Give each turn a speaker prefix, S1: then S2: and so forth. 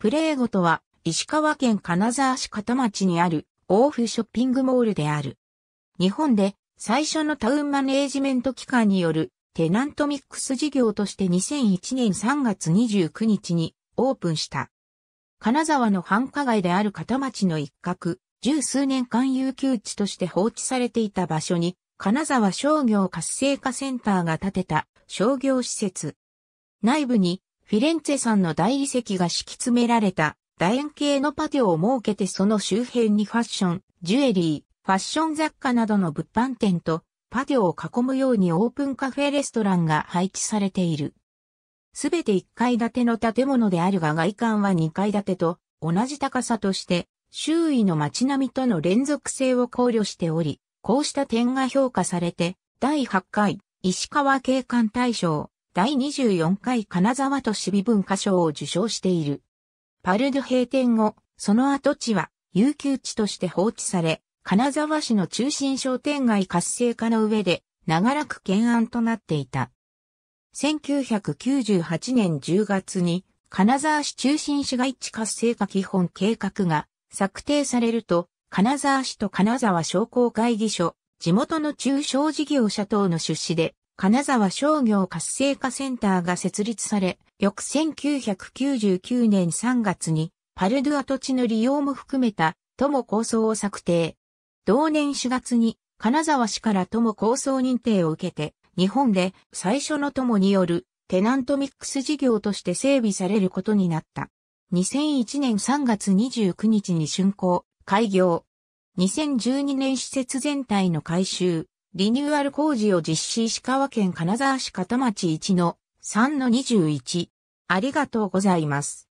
S1: プレーゴとは、石川県金沢市片町にある、オーフショッピングモールである。日本で、最初のタウンマネージメント機関による、テナントミックス事業として2001年3月29日に、オープンした。金沢の繁華街である片町の一角、十数年間有給地として放置されていた場所に、金沢商業活性化センターが建てた商業施設。内部にフィレンツェ山の大理石が敷き詰められた楕円形のパテオを設けてその周辺にファッション、ジュエリー、ファッション雑貨などの物販店とパテオを囲むようにオープンカフェレストランが配置されている。すべて1階建ての建物であるが外観は2階建てと同じ高さとして周囲の街並みとの連続性を考慮しており、こうした点が評価されて第8回石川景観大賞第24回金沢都市美文化賞を受賞している。パルド閉店後、その跡地は有給地として放置され、金沢市の中心商店街活性化の上で長らく懸案となっていた。1998年10月に金沢市中心市街地活性化基本計画が策定されると、金沢市と金沢商工会議所、地元の中小事業者等の出資で金沢商業活性化センターが設立され、翌1999年3月に、パルドゥア土地の利用も含めた、都も構想を策定。同年4月に、金沢市から都も構想認定を受けて、日本で最初の都もによる、テナントミックス事業として整備されることになった。2001年3月29日に竣工、開業。2012年施設全体の改修、リニューアル工事を実施石川県金沢市片町1の3の21。ありがとうございます。